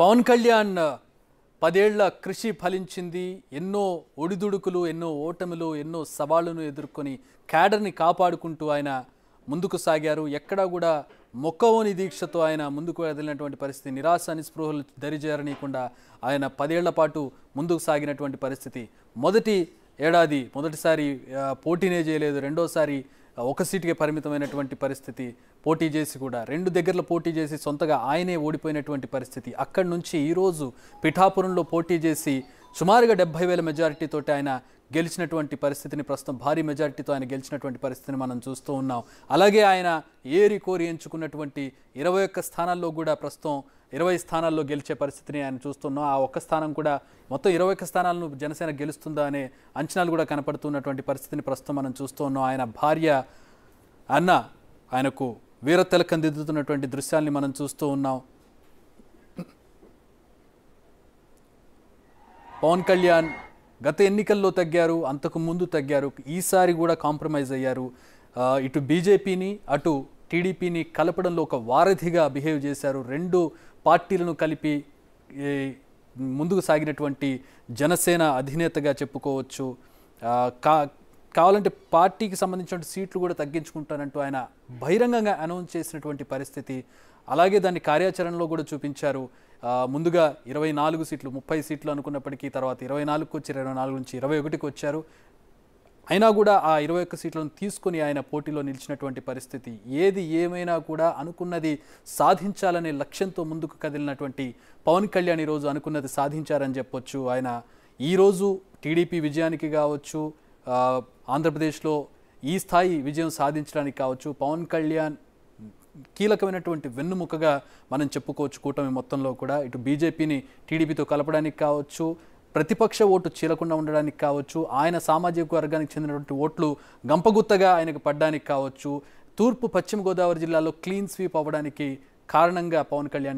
పవన్ కళ్యాణ్ పదేళ్ల కృషి ఫలించింది ఎన్నో ఒడిదుడుకులు ఎన్నో ఓటములు ఎన్నో సవాళ్లను ఎదుర్కొని క్యాడర్ని కాపాడుకుంటూ ఆయన ముందుకు సాగారు ఎక్కడా కూడా మొక్కవోని దీక్షతో ఆయన ముందుకు వదిలినటువంటి పరిస్థితి నిరాశ నిస్పృహలు దరిచేరనీయకుండా ఆయన పదేళ్ల పాటు ముందుకు సాగినటువంటి పరిస్థితి మొదటి ఏడాది మొదటిసారి పోటీనే చేయలేదు రెండోసారి ఒక సీటుకే పరిమితమైనటువంటి పరిస్థితి పోటీ చేసి కూడా రెండు దగ్గరలో పోటీ చేసి సొంతగా ఆయనే ఓడిపోయినటువంటి పరిస్థితి అక్కడి నుంచి ఈరోజు పిఠాపురంలో పోటీ చేసి సుమారుగా డెబ్బై వేల మెజారిటీతో ఆయన గెలిచినటువంటి పరిస్థితిని ప్రస్తుతం భారీ మెజారిటీతో ఆయన గెలిచినటువంటి పరిస్థితిని మనం చూస్తూ ఉన్నాం అలాగే ఆయన ఏరి కోరి ఎంచుకున్నటువంటి ఇరవై ఒక్క స్థానాల్లో కూడా ప్రస్తుతం ఇరవై స్థానాల్లో గెలిచే పరిస్థితిని ఆయన చూస్తున్నాం ఆ ఒక్క స్థానం కూడా మొత్తం ఇరవై ఒక్క స్థానాలను జనసేన గెలుస్తుందా అనే అంచనాలు కూడా కనపడుతున్నటువంటి పరిస్థితిని ప్రస్తుతం మనం చూస్తూ ఉన్నాం ఆయన భార్య అన్న ఆయనకు వీరతిలకం దిద్దుతున్నటువంటి దృశ్యాల్ని మనం చూస్తూ ఉన్నాం పవన్ కళ్యాణ్ గత ఎన్నికల్లో తగ్గారు అంతకు ముందు తగ్గారు ఈసారి కూడా కాంప్రమైజ్ అయ్యారు ఇటు బీజేపీని అటు టీడీపీని కలపడంలో ఒక వారధిగా బిహేవ్ చేశారు రెండు పార్టీలను కలిపి ముందుకు సాగినటువంటి జనసేన అధినేతగా చెప్పుకోవచ్చు కా కావాలంటే పార్టీకి సంబంధించిన సీట్లు కూడా తగ్గించుకుంటానంటూ ఆయన బహిరంగంగా అనౌన్స్ చేసినటువంటి పరిస్థితి అలాగే దాన్ని కార్యాచరణలో కూడా చూపించారు ముందుగా ఇరవై నాలుగు సీట్లు ముప్పై సీట్లు అనుకున్నప్పటికీ తర్వాత ఇరవై నాలుగుకి వచ్చి ఇరవై నాలుగు నుంచి ఇరవై ఒకటికి వచ్చారు అయినా కూడా ఆ ఇరవై ఒక్క సీట్లను తీసుకుని ఆయన పోటీలో నిలిచినటువంటి పరిస్థితి ఏది ఏమైనా కూడా అనుకున్నది సాధించాలనే లక్ష్యంతో ముందుకు కదిలినటువంటి పవన్ కళ్యాణ్ ఈరోజు అనుకున్నది సాధించారని చెప్పొచ్చు ఆయన ఈరోజు టీడీపీ విజయానికి కావచ్చు ఆంధ్రప్రదేశ్లో ఈ స్థాయి విజయం సాధించడానికి కావచ్చు పవన్ కళ్యాణ్ కీలకమైనటువంటి వెన్నుముకగా మనం చెప్పుకోవచ్చు కూటమి మొత్తంలో కూడా ఇటు బీజేపీని టీడీపీతో కలపడానికి కావచ్చు ప్రతిపక్ష ఓటు చీలకుండా ఉండడానికి కావచ్చు ఆయన సామాజిక వర్గానికి చెందినటువంటి ఓట్లు గంపగుత్తగా ఆయనకు పడ్డానికి కావచ్చు తూర్పు పశ్చిమ గోదావరి జిల్లాలో క్లీన్ స్వీప్ అవ్వడానికి కారణంగా పవన్ కళ్యాణ్